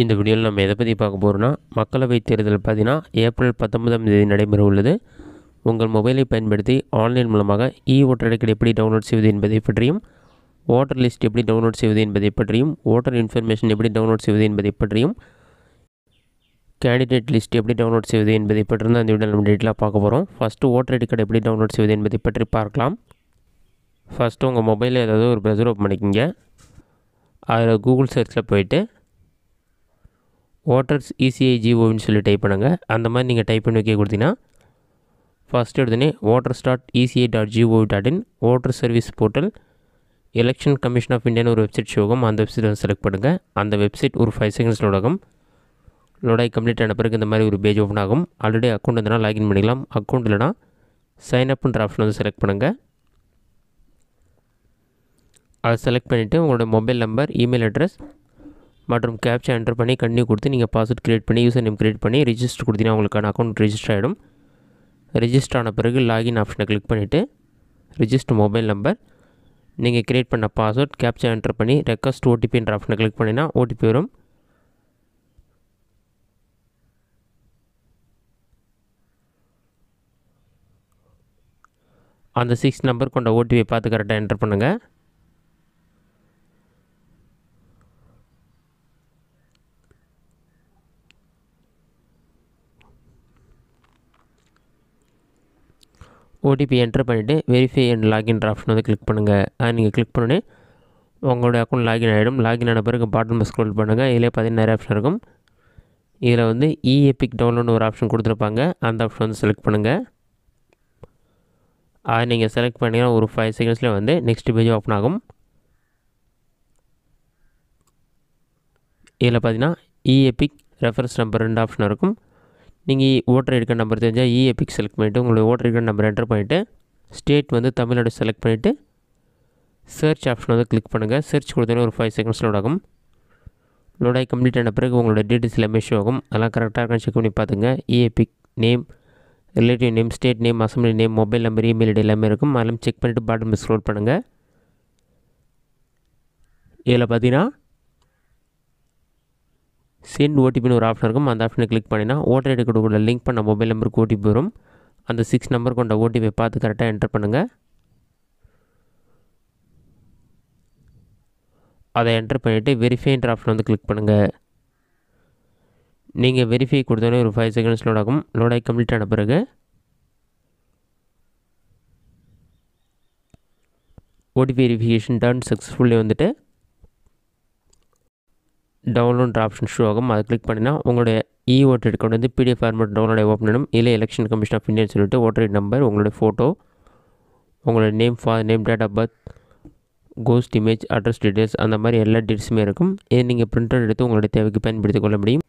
இந்த வீடியோவில் நம்ம எதை பற்றி பார்க்க போகிறோன்னா மக்களவைத் தேர்தல் பார்த்தீங்கன்னா ஏப்ரல் பத்தொன்பதாம் தேதி நடைபெற உள்ளது உங்கள் மொபைலை பயன்படுத்தி ஆன்லைன் மூலமாக இ ஓட்டர் அடிக்கடி எப்படி டவுன்லோட் செய்வது என்பதை பற்றியும் ஓட்டர் லிஸ்ட் எப்படி டவுன்லோட் செய்வது என்பதை பற்றியும் ஓட்டர் இன்ஃபர்மேஷன் எப்படி டவுன்லோட் செய்வது என்பதை பற்றியும் கேண்டிடேட் லிஸ்ட் எப்படி டவுன்லோட் செய்வது என்பதை பற்றி தான் அந்த வீடியோ நம்ம டீட்டெயிலாக பார்க்க போகிறோம் ஃபஸ்ட்டு ஓட்டர் ஐடி கார்டு எப்படி டவுன்லோட் செய்வது என்பதை பற்றி பார்க்கலாம் ஃபஸ்ட்டு உங்கள் மொபைலில் ஏதாவது ஒரு ப்ரௌசர் ஓப்பன் பண்ணிக்கிங்க அதில் கூகுள் சர்ச்சில் போயிட்டு ஓட்டர்ஸ் இசிஐ ஜிஓன்னு சொல்லி டைப் பண்ணுங்கள் அந்த மாதிரி நீங்கள் டைப் பண்ணி வைக்க கொடுத்தீங்கன்னா ஃபஸ்ட்டு எடுத்துனே voters dot ECI dot G O V dot in voter service portal election commission of இந்தியான்னு ஒரு வெப்சைட் ஷோகம் அந்த வெப்சைட் வந்து செலக்ட் பண்ணுங்கள் அந்த வெப்சைட் ஒரு ஃபைவ் செகண்ட்ஸ் லோடாகும் லோடாகி கம்ப்ளீட் ஆன பிறகு இந்த மாதிரி ஒரு பேஜ் ஓப்பன் ஆகும் ஆல்ரெடி அக்கௌண்ட் இருந்தனா லாகின் பண்ணிக்கலாம் அக்கௌண்ட் இல்லைனா சைன் அப்ன்ற ஆப்ஷன் வந்து செலக்ட் பண்ணுங்கள் அதை செலக்ட் பண்ணிவிட்டு உங்களோட மொபைல் நம்பர் இமெயில் அட்ரஸ் மற்றும் கேப்சா என்டர் பண்ணி கண்டினியூ கொடுத்து நீங்கள் பாஸ்வேர்ட் க்ரியேட் பண்ணி யூசர் நேம் க்ரியேட் பண்ணி ரிஜிஸ்டர் கொடுத்தீங்கன்னா உங்களுக்கான அக்கௌண்ட் ரிஜிஸ்டர் ஆகிடும் ரிஜிஸ்டர் ஆன பிறகு லாகின் ஆப்ஷனை கிளிக் பண்ணிவிட்டு ரிஜிஸ்டர் மொபைல் நம்பர் நீங்கள் க்ரியேட் பண்ண பாஸ்வேர்ட் கேப்சா என்டர் பண்ணி ரெக்வஸ்ட் ஓடிபின்ற ஆப்ஷனை கிளிக் பண்ணினா ஓடிபி வரும் அந்த சிக்ஸ் நம்பர் கொண்ட ஓடிபியை பார்த்து கரெக்டாக என்டர் பண்ணுங்கள் ஓடிபி என்ட்ரு பண்ணிவிட்டு வெரிஃபை அண்ட் லாகின் ஆப்ஷன் வந்து கிளிக் பண்ணுங்கள் அது நீங்கள் கிளிக் பண்ணுனே உங்களுடைய அக்கௌண்ட் லாகின் ஆகிடும் லாகின் ஆன பிறகு பாட்டம் ஸ்க்ரோல் பண்ணுங்கள் இதிலே பார்த்தீங்கன்னா நிறைய ஆப்ஷன் இருக்கும் இதில் வந்து இஎபிக் e எபிக் ஒரு ஆப்ஷன் கொடுத்துருப்பாங்க அந்த ஆப்ஷன் வந்து செலக்ட் பண்ணுங்கள் அதை நீங்கள் செலக்ட் பண்ணிங்கன்னா ஒரு ஃபைவ் செகண்ட்ஸில் வந்து நெக்ஸ்ட் பேஜ் ஓப்பன் ஆகும் இதில் பார்த்தீங்கன்னா இஎபிக் e ரெஃபரன்ஸ் நம்பர் ரெண்டு ஆப்ஷன் இருக்கும் நீங்கள் ஓட்டர் ஐடி கார்டு நம்பர் தெரிஞ்சால் இஎபிக் e செலக்ட் பண்ணிவிட்டு உங்களுடைய voter ID card number enter பண்ணிவிட்டு ஸ்டேட் வந்து தமிழ்நாடு செலக்ட் பண்ணிவிட்டு சர்ச் ஆப்ஷன் வந்து கிளிக் பண்ணுங்கள் சர்ச் கொடுத்தோன்னே ஒரு ஃபைவ் செகண்ட்ஸ் லோட் ஆகும் லோட் ஆகி கம்ப்ளீட் ஆன பிறகு உங்களோட டீட்டெயில்ஸ் எல்லாமே ஷோ ஆகும் அதெல்லாம் கரெக்டாக இருக்கான்னு செக் பண்ணி பார்த்துங்க e EPIC name relative name state name assembly name mobile number email ID எல்லாமே இருக்கும் அதெல்லாம் செக் பண்ணிவிட்டு பாட்டம் ஸ்க்ரோல் பண்ணுங்கள் இதில் பார்த்தீங்கன்னா சென்ட் ஓடிபின்னு ஒரு ஆப்ஷன் இருக்கும் அந்த ஆப்ஷனை கிளிக் பண்ணினா ஓட்டர் ஐடி கூட லிங்க் பண்ண மொபைல் நம்பருக்கு ஓடிபி வரும் அந்த சிக்ஸ் நம்பர் கொண்ட ஓடிபி பார்த்து கரெக்டாக என்டர் பண்ணுங்கள் அதை என்டர் பண்ணிவிட்டு வெரிஃபைன்ற ஆப்ஷன் வந்து கிளிக் பண்ணுங்கள் நீங்கள் வெரிஃபை கொடுத்தோன்னே ஒரு ஃபைவ் செகண்ட்ஸ் லோட் ஆகும் லோட் ஆகி கம்ப்ளீட் ஆன பிறகு ஓடிபி வெரிஃபிகேஷன் டர்ன் சக்ஸஸ்ஃபுல்லி வந்துட்டு டவுன்லோட் ஆப்ஷன் ஷோ ஆகும் அதை கிளிக் பண்ணினா உங்களுடைய இ ஓட்டர் ஐடி கார்டு வந்து பிடிஎஃப் ஃபார்மெட் டவுன்லோட் ஓப்பன் பண்ணணும் இல்லை எலெக்ஷன் கமிஷன் ஆஃப் இந்தியன் சொல்லிட்டு ஓட்டர் ஐடி நம்பர் உங்களுடைய ஃபோட்டோ உங்களுடைய நேம் ஃபா name date of birth ghost image address details அந்த மாதிரி எல்லா டீட்டெயில்ஸுமே இருக்கும் இதை நீங்கள் பிரிண்டட் எடுத்து உங்களுடைய தேவைக்கு பயன்படுத்திக் கொள்ள முடியும்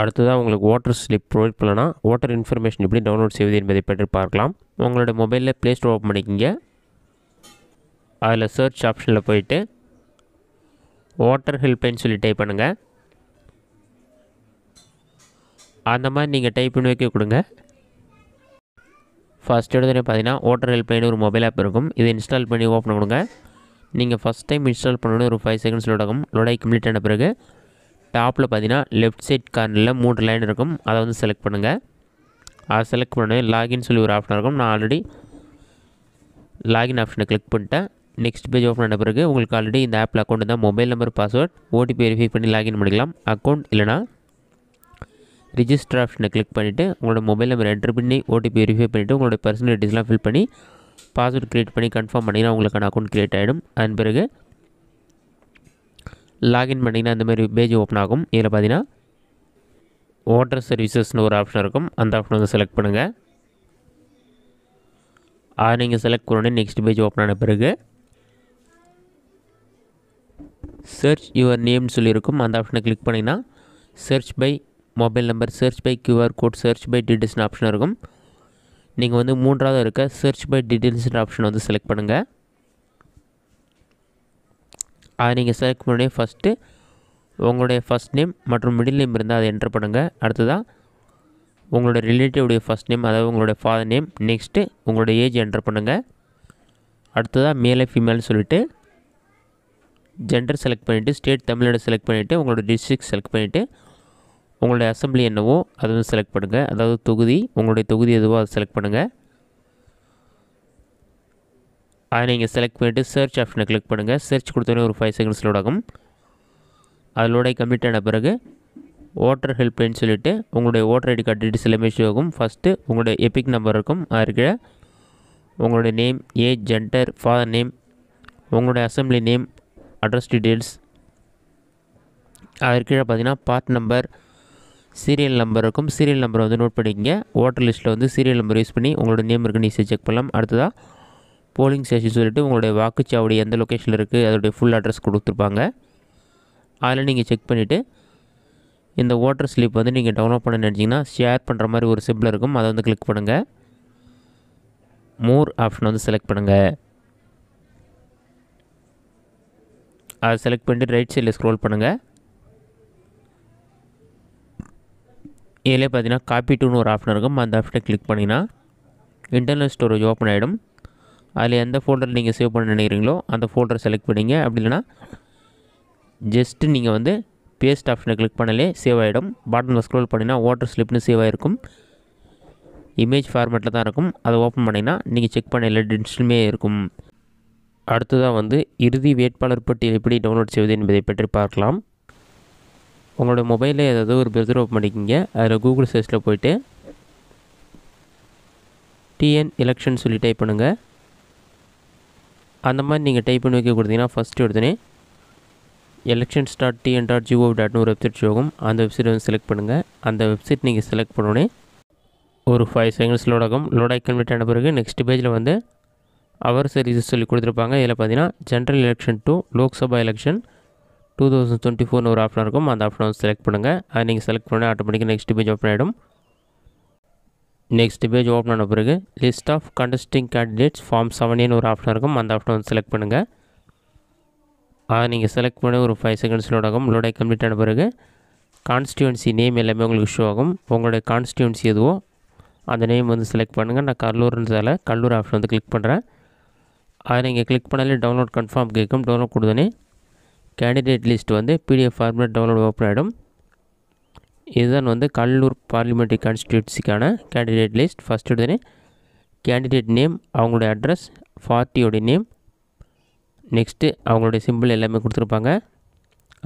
அடுத்ததாக உங்களுக்கு வாட்டர் ஸ்லிப் ப்ரொவைட் பண்ணலன்னா வாட்டர் இன்ஃபர்மேஷன் எப்படி டவுன்லோட் செய்வது என்பதை பற்றி பார்க்கலாம் உங்களோட மொபைலில் ப்ளே ஸ்டோர் ஓப்பன் பண்ணிக்கிங்க அதில் சர்ச் ஆப்ஷனில் போயிட்டு வாட்டர் ஹெல்ப்லைன் சொல்லி டைப் பண்ணுங்கள் அந்த மாதிரி நீங்கள் டைப் பண்ணி வைக்க கொடுங்க ஃபஸ்ட் எடுத்துகிட்டே பார்த்தீங்கன்னா வாட்டர் ஹெல்ப்லைன் ஒரு மொபைல் ஆப் இருக்கும் இதை இன்ஸ்டால் பண்ணி ஓப்பன் கொடுங்க நீங்கள் ஃபஸ்ட் டைம் இன்ஸ்டால் பண்ணணும் ஒரு ஃபைவ் செகண்ட்ஸ் லோடாகும் ஆகும் கம்ப்ளீட் ஆன பிறகு டாப்பில் பார்த்தீங்கன்னா லெஃப்ட் சைட் கார்னரில் மூன்று லைன் இருக்கும் அதை வந்து செலக்ட் பண்ணுங்கள் அதை செலக்ட் பண்ணி லாகின் சொல்லி ஒரு ஆப்ஷன் இருக்கும் நான் ஆல்ரெடி லாகின் ஆப்ஷனை கிளிக் பண்ணிட்டேன் நெக்ஸ்ட் பேஜ் ஓப்பன் ஆன பிறகு உங்களுக்கு ஆல்ரெடி இந்த ஆப்பில் அக்கௌண்ட் இருந்தால் mobile number password OTP verify பண்ணி லாகின் பண்ணிக்கலாம் அக்கௌண்ட் இல்லைனா ரிஜிஸ்டர் ஆப்ஷனை கிளிக் பண்ணிவிட்டு உங்களோட மொபைல் நம்பர் என்ட்ரு பண்ணி ஓடிபி வெரிஃபை பண்ணிவிட்டு உங்களோட பர்சனல் டீட்டெயில்ஸ்லாம் ஃபில் பண்ணி பாஸ்வேர்ட் க்ரியேட் பண்ணி கன்ஃபார்ம் பண்ணிங்கன்னா உங்களுக்கான அக்கௌண்ட் க்ரியேட் ஆகிடும் அதன் பிறகு லாகின் பண்ணிங்கன்னா அந்த மாதிரி பேஜ் ஓப்பன் ஆகும் இதில் பார்த்தீங்கன்னா வாட்டர் சர்வீசஸ்னு ஒரு ஆப்ஷன் இருக்கும் அந்த ஆப்ஷன் வந்து செலக்ட் பண்ணுங்கள் அதை நீங்கள் செலக்ட் பண்ணோடனே நெக்ஸ்ட் பேஜ் ஓப்பன் ஆன பிறகு சர்ச் யுவர் நேம்னு சொல்லியிருக்கும் அந்த ஆப்ஷனை கிளிக் பண்ணிங்கன்னா search by mobile number search by QR code search by டீட்டெயில்ஸ்னு ஆப்ஷன் இருக்கும் நீங்கள் வந்து மூன்றாவது இருக்க சர்ச் பை டீட்டெயில்ஸ்ன்ற ஆப்ஷன் வந்து செலக்ட் பண்ணுங்கள் அதை நீங்கள் செலக்ட் பண்ணி ஃபஸ்ட்டு உங்களுடைய ஃபஸ்ட் நேம் மற்றும் மிடில் நேம் இருந்தால் அதை என்ட்ரு பண்ணுங்கள் அடுத்ததாக உங்களோட ரிலேட்டிவுடைய ஃபஸ்ட் நேம் அதாவது உங்களுடைய ஃபாதர் நேம் நெக்ஸ்ட்டு உங்களுடைய ஏஜ் என்ட்ரு பண்ணுங்கள் அடுத்ததாக மேலே ஃபீமேல்னு சொல்லிவிட்டு ஜெண்டர் செலக்ட் பண்ணிவிட்டு ஸ்டேட் தமிழ்நாடு செலக்ட் பண்ணிவிட்டு உங்களோட டிஸ்ட்ரிக்ட் செலக்ட் பண்ணிவிட்டு உங்களோட அசம்பிளி என்னவோ அதை வந்து செலக்ட் பண்ணுங்கள் அதாவது தொகுதி உங்களுடைய தொகுதி எதுவோ அதை செலக்ட் பண்ணுங்கள் அதை நீங்கள் செலக்ட் பண்ணிவிட்டு சர்ச் ஆப்ஷனை கிளிக் பண்ணுங்கள் சர்ச் கொடுத்தோடனே ஒரு ஃபைவ் செகண்ட்ஸ் லோட் ஆகும் அதோட கம்ப்ளீட் ஆன பிறகு ஓட்டர் ஹெல்ப்லைன்னு சொல்லிவிட்டு உங்களுடைய ஓட்டர் ஐடி கார்டு டீட்டெயில்ஸ் எல்லாமே ஷோ ஆகும் ஃபஸ்ட்டு உங்களுடைய எபிக் நம்பர் இருக்கும் அதுக்கு உங்களுடைய name age gender father name உங்களுடைய அசம்பிளி நேம் அட்ரஸ் டீட்டெயில்ஸ் கீழே பார்த்தீங்கன்னா பார்ட் நம்பர் சீரியல் நம்பர் இருக்கும் சீரியல் நம்பரை வந்து நோட் பண்ணிக்கங்க ஓட்டர் லிஸ்ட்டில் வந்து சீரியல் நம்பர் யூஸ் பண்ணி உங்களோட நேம் இருக்குன்னு ஈஸியாக செக் பண்ணலாம் அடுத்ததாக போலிங் ஸ்டேஷன் சொல்லிவிட்டு உங்களுடைய வாக்குச்சாவடி எந்த லொக்கேஷனில் இருக்குது அதோடைய ஃபுல் அட்ரஸ் கொடுத்துருப்பாங்க அதில் நீங்கள் செக் பண்ணிவிட்டு இந்த ஓட்டர் ஸ்லிப் வந்து நீங்கள் டவுன்லோட் பண்ண நினச்சிங்கன்னா ஷேர் பண்ணுற மாதிரி ஒரு சிம்பிள் இருக்கும் அதை வந்து கிளிக் பண்ணுங்கள் மோர் ஆப்ஷன் வந்து செலக்ட் பண்ணுங்கள் அதை செலக்ட் பண்ணிட்டு ரைட் சைடில் ஸ்க்ரோல் பண்ணுங்கள் இதிலே பார்த்தீங்கன்னா காப்பி டூன்னு ஒரு ஆப்ஷன் இருக்கும் அந்த ஆப்ஷனை கிளிக் பண்ணிங்கன்னா இன்டர்னல் ஸ்டோரேஜ் ஓப்பன் ஆகிடும் அதில் எந்த ஃபோல்டர் நீங்கள் சேவ் பண்ண நினைக்கிறீங்களோ அந்த ஃபோல்டரை செலக்ட் பண்ணிங்க அப்படி இல்லைனா ஜஸ்ட்டு நீங்கள் வந்து பேஸ்ட் ஆப்ஷனை கிளிக் பண்ணலே சேவ் ஆகிடும் பாட்டனில் ஸ்க்ரோல் பண்ணிங்கன்னா வாட்டர் ஸ்லிப்னு சேவ் ஆகிருக்கும் இமேஜ் ஃபார்மேட்டில் தான் இருக்கும் அதை ஓப்பன் பண்ணிங்கன்னா நீங்கள் செக் பண்ண எல்லா டென்ஷனுமே இருக்கும் அடுத்ததாக வந்து இறுதி வேட்பாளர் பட்டியல் எப்படி டவுன்லோட் செய்வது என்பதை பற்றி பார்க்கலாம் உங்களோட மொபைலில் ஏதாவது ஒரு பிரதர் ஓப்பன் பண்ணிக்கிங்க அதில் கூகுள் சர்ச்சில் போயிட்டு டிஎன் எலெக்ஷன் சொல்லி டைப் பண்ணுங்கள் அந்த மாதிரி நீங்கள் டைப் பண்ணி வைக்க கொடுத்தீங்கன்னா ஃபஸ்ட்டு எடுத்துனே elections dot TN dot G O டாட்னு ஒரு வெப்சைட் ஷோகும் அந்த வெப்சைட் வந்து செலக்ட் பண்ணுங்கள் அந்த வெப்சைட் நீங்கள் செலக்ட் பண்ணோடனே ஒரு ஃபைவ் செகண்ட்ஸ் லோடாகும் லோடாக கன்வெர்ட் ஆன பிறகு நெக்ஸ்ட் பேஜில் வந்து அவர்ஸ் ரிசல்ட் சொல்லி கொடுத்துருப்பாங்க இதில் பார்த்தீங்கன்னா general election to Lok Sabha election two thousand twenty ஃபோர்னு ஒரு ஆப்ஷன் இருக்கும் அந்த ஆப்ஷன் வந்து செலக்ட் பண்ணுங்கள் அதை நீங்கள் செலக்ட் பண்ணி ஆட்டோமேட்டிக்காக நெக்ஸ்ட் பேஜ் ஓப்பன் ஆகிடும் நெக்ஸ்ட் பேஜ் ஓப்பன் ஆன பிறகு list of contesting candidates form செவனேன்னு ஒரு ஆப்ஷன் இருக்கும் அந்த ஆப்ஷன் வந்து செலக்ட் பண்ணுங்கள் அதை நீங்கள் செலக்ட் பண்ணி ஒரு ஃபைவ் செகண்ட்ஸ் லோட் ஆகும் லோடை கம்ப்ளீட் ஆன பிறகு கான்ஸ்டியூன்சி நேம் எல்லாமே உங்களுக்கு ஷோ ஆகும் உங்களுடைய கான்ஸ்டியூன்சி எதுவோ அந்த நேம் வந்து செலக்ட் பண்ணுங்கள் நான் கல்லூர்ன்றதால கல்லூர் ஆப்ஷன் வந்து கிளிக் பண்ணுறேன் அதை நீங்கள் கிளிக் பண்ணாலே டவுன்லோட் கன்ஃபார்ம் கேட்கும் டவுன்லோட் கொடுத்தோன்னே கேண்டிடேட் லிஸ்ட் வந்து பிடிஎஃப் ஃபார்மேட் டவுன்லோட் ஓப்பன் ஆகிடும் இதுதான் வந்து கல்லூர் பார்லிமெண்ட்ரி கான்ஸ்டியூட்சிக்கான கேண்டிடேட் லிஸ்ட் ஃபஸ்ட் எடுத்தோன்னே கேண்டிடேட் நேம் அவங்களுடைய அட்ரஸ் ஃபார்ட்டியோடைய நேம் நெக்ஸ்ட்டு அவங்களுடைய சிம்பிள் எல்லாமே கொடுத்துருப்பாங்க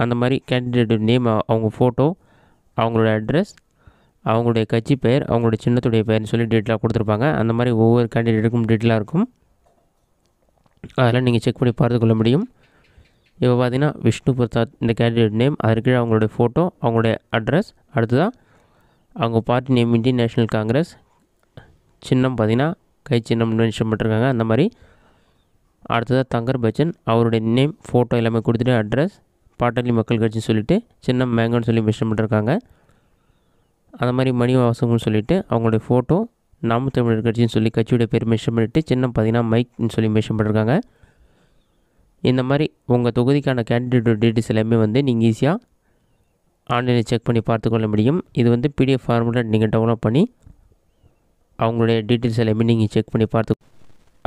அந்த மாதிரி கேண்டிடேட் நேம் அவங்க ஃபோட்டோ அவங்களோட அட்ரஸ் அவங்களுடைய கட்சி பெயர் அவங்களுடைய சின்னத்துடைய பெயர்னு சொல்லி டீட்டெயிலாக கொடுத்துருப்பாங்க அந்த மாதிரி ஒவ்வொரு கேண்டிடேட்டுக்கும் டீட்டெயிலாக இருக்கும் அதெல்லாம் நீங்கள் செக் பண்ணி பார்த்து கொள்ள முடியும் இப்போ பார்த்தீங்கன்னா விஷ்ணு பிரசாத் இந்த கேண்டிடேட் நேம் அதற்கு அவங்களுடைய ஃபோட்டோ அவங்களுடைய அட்ரஸ் அடுத்ததாக அவங்க party name Indian National Congress சின்னம் பார்த்தீங்கன்னா கை சின்னம் மென்ஷன் பண்ணிருக்காங்க அந்த மாதிரி அடுத்ததாக தங்கர் பச்சன் அவருடைய நேம் ஃபோட்டோ எல்லாமே கொடுத்துட்டு அட்ரஸ் பாட்டாளி மக்கள் கட்சின்னு சொல்லிவிட்டு சின்னம் மேங்கன்னு சொல்லி மென்ஷன் பண்ணிருக்காங்க அந்த மாதிரி மணி வாசகம்னு சொல்லிவிட்டு அவங்களுடைய ஃபோட்டோ நாம் தமிழர் கட்சின்னு சொல்லி கட்சியுடைய பேர் மென்ஷன் பண்ணிவிட்டு சின்னம் பார்த்தீங்கன்னா மைக்னு சொல்லி மென்ஷன் பண்ணியிருக்காங்க இந்த மாதிரி உங்கள் தொகுதிக்கான கேண்டிடேட் டீட்டெயில்ஸ் எல்லாமே வந்து நீங்கள் ஈஸியாக ஆன்லைனில் செக் பண்ணி பார்த்துக்கொள்ள முடியும் இது வந்து பிடிஎஃப் ஃபார்மில் நீங்கள் டவுன்லோட் பண்ணி அவங்களுடைய டீட்டெயில்ஸ் எல்லாமே நீங்கள் செக் பண்ணி பார்த்து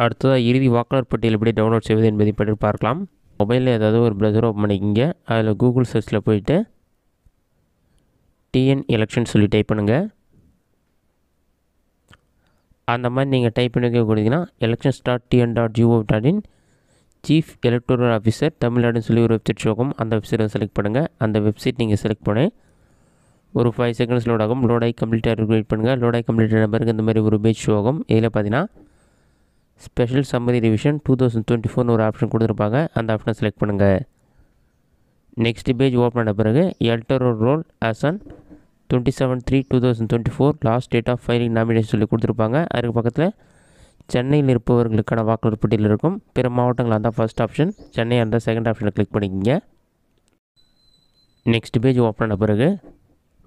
அடுத்ததாக இறுதி வாக்காளர் பட்டியல் எப்படி டவுன்லோட் செய்வது என்பதை பற்றி பார்க்கலாம் மொபைலில் ஏதாவது ஒரு ப்ரௌசர் ஓப்பன் பண்ணிக்கிங்க அதில் கூகுள் சர்ச்சில் போயிட்டு டிஎன் எலெக்ஷன் சொல்லி டைப் பண்ணுங்கள் அந்த மாதிரி நீங்கள் டைப் பண்ணி கொடுத்தீங்கன்னா elections dot TN dot G O dot in chief electoral officer தமிழ்நாடுன்னு சொல்லி ஒரு வெப்சைட் ஷோக்கும் அந்த வந்து செலக்ட் பண்ணுங்கள் அந்த வெப்சைட் நீங்கள் செலக்ட் பண்ணி ஒரு ஃபைவ் செகண்ட்ஸ் லோட் ஆகும் லோடாகி கம்ப்ளீட்டாக வெயிட் பண்ணுங்கள் லோடாகி கம்ப்ளீட் ஆன பிறகு இந்த மாதிரி ஒரு பேஜ் ஷோ ஆகும் இதில் பார்த்தீங்கன்னா special summary revision two thousand twenty ஃபோர்னு ஒரு ஆப்ஷன் கொடுத்துருப்பாங்க அந்த ஆப்ஷனை செலக்ட் பண்ணுங்கள் நெக்ஸ்ட் பேஜ் ஓப்பன் ஆன பிறகு electoral roll as on twenty seven three two thousand twenty four last date of filing nomination சொல்லி கொடுத்துருப்பாங்க அதுக்கு பக்கத்தில் சென்னையில் இருப்பவர்களுக்கான வாக்காளர் பட்டியல் இருக்கும் பிற மாவட்டங்களாக இருந்தால் ஃபஸ்ட் ஆப்ஷன் சென்னையாக இருந்தால் செகண்ட் ஆப்ஷனை கிளிக் பண்ணிக்கிங்க நெக்ஸ்ட் பேஜ் ஓப்பன் ஆன பிறகு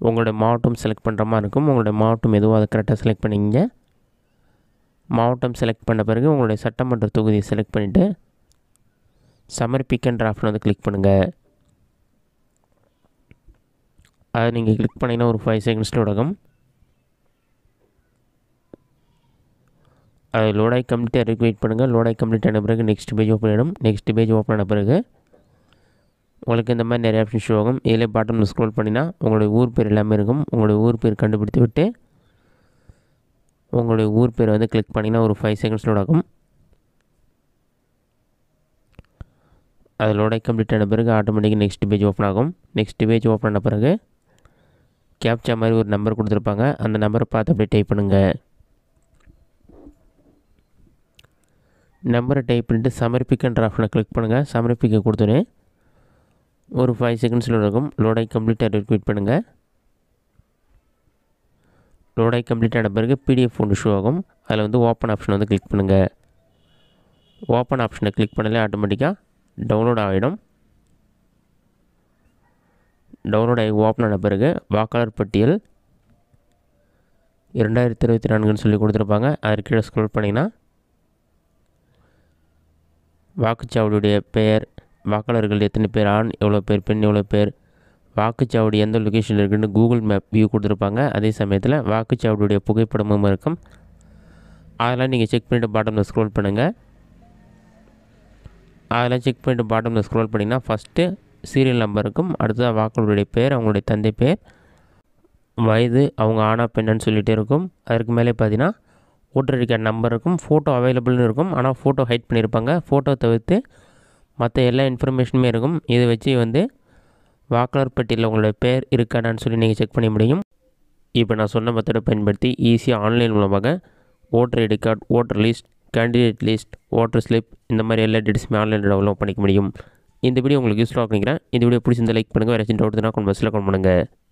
உங்களோட மாவட்டம் செலக்ட் பண்ணுற மாதிரி இருக்கும் உங்களோட மாவட்டம் எதுவோ அதை கரெக்டாக செலக்ட் பண்ணிக்கிங்க மாவட்டம் செலக்ட் பண்ண பிறகு உங்களுடைய சட்டமன்ற தொகுதியை செலக்ட் பண்ணிவிட்டு சமர்ப்பிக்கின்ற ஆப்ஷன் வந்து கிளிக் பண்ணுங்கள் அதை நீங்கள் கிளிக் பண்ணிங்கன்னா ஒரு ஃபைவ் செகண்ட்ஸில் உடகும் அது லோடாய் கம்ப்ளீட்டாக இருக்கு வெயிட் பண்ணுங்கள் லோடாய் கம்ப்ளீட் ஆன பிறகு நெக்ஸ்ட் பேஜ் ஓப்பன் ஆகிடும் நெக்ஸ்ட் பேஜ் ஓப்பன் ஆன பிறகு உங்களுக்கு இந்த மாதிரி நிறைய ஆப்ஷன் ஷோ ஆகும் இதில் பாட்டம் ஸ்க்ரோல் பண்ணினா உங்களுடைய ஊர் பேர் எல்லாமே இருக்கும் உங்களுடைய ஊர் பேர் கண்டுபிடித்து விட்டு உங்களுடைய ஊர் பேர் வந்து கிளிக் பண்ணிங்கன்னா ஒரு ஃபைவ் செகண்ட்ஸ் லோட் ஆகும் அது லோடாய் கம்ப்ளீட் ஆன பிறகு ஆட்டோமேட்டிக்காக நெக்ஸ்ட் பேஜ் ஓப்பன் ஆகும் நெக்ஸ்ட் பேஜ் ஓப்பன் ஆன பிறகு கேப்சா மாதிரி ஒரு நம்பர் கொடுத்துருப்பாங்க அந்த நம்பரை பார்த்து அப்படியே டைப் பண்ணுங்கள் நம்பரை டைப் பண்ணிட்டு சமர்ப்பிக்கன்ற ஆப்ஷனை கிளிக் பண்ணுங்கள் சமர்ப்பிக்க கொடுத்தோன்னே ஒரு ஃபைவ் செகண்ட்ஸ் லோட் ஆகும் லோடாகி கம்ப்ளீட்டாக ரெக்வீட் பண்ணுங்கள் லோடாகி கம்ப்ளீட் ஆன பிறகு பிடிஎஃப் ஒன்று ஷோ ஆகும் அதில் வந்து ஓப்பன் ஆப்ஷன் வந்து கிளிக் பண்ணுங்கள் ஓப்பன் ஆப்ஷனை கிளிக் பண்ணலே ஆட்டோமேட்டிக்காக டவுன்லோட் ஆகிடும் டவுன்லோட் ஆகி ஓப்பன் ஆன பிறகு வாக்காளர் பட்டியல் இரண்டாயிரத்தி இருபத்தி நான்குன்னு சொல்லி கொடுத்துருப்பாங்க அதற்கு கீழே ஸ்க்ரோல் பண்ணிங்கன்னா வாக்குச்சாவடியுடைய பெயர் வாக்காளர்கள் எத்தனை பேர் ஆண் எவ்வளோ பேர் பெண் எவ்வளோ பேர் வாக்குச்சாவடி எந்த லொக்கேஷனில் இருக்குன்னு கூகுள் மேப் வியூ கொடுத்துருப்பாங்க அதே சமயத்தில் வாக்குச்சாவடியுடைய புகைப்படமும் இருக்கும் அதெல்லாம் நீங்கள் செக் பண்ணிவிட்டு பாட்டமில் ஸ்க்ரோல் பண்ணுங்கள் அதெல்லாம் செக் பண்ணிவிட்டு பாட்டமில் ஸ்க்ரோல் பண்ணிங்கன்னா ஃபஸ்ட்டு சீரியல் நம்பருக்கும் அடுத்ததாக வாக்காளருடைய பேர் அவங்களுடைய தந்தை பேர் வயது அவங்க ஆனா பெண்ணன்னு சொல்லிகிட்டு இருக்கும் அதற்கு மேலே பார்த்தீங்கன்னா ஓட்டர் ஐடி கார்டு நம்பர் இருக்கும் ஃபோட்டோ அவைலபிள்னு இருக்கும் ஆனால் ஃபோட்டோ ஹைட் பண்ணியிருப்பாங்க ஃபோட்டோ தவிர்த்து மற்ற எல்லா இன்ஃபர்மேஷனுமே இருக்கும் இதை வச்சு வந்து வாக்காளர் பட்டியலில் உங்களுடைய பேர் இருக்காடான்னு சொல்லி நீங்கள் செக் பண்ணி முடியும் இப்போ நான் சொன்ன மெத்தடை பயன்படுத்தி ஈஸியாக ஆன்லைன் மூலமாக voter ID card voter list candidate list voter slip இந்த மாதிரி எல்லா டீட்டெயில்ஸுமே ஆன்லைனில் டவுன்லோட் பண்ணிக்க முடியும் இந்த வீடியோ உங்களுக்கு யூஸ்ஃபுல்லாக நினைக்கிறேன் இந்த வீடியோ பிடிச்சிருந்த லைக் பண்ணுங்கள் வேறு சின்ன டவுட் தான் கொண்டு பஸ்ஸில் கொண்டு பண்ணுங்கள்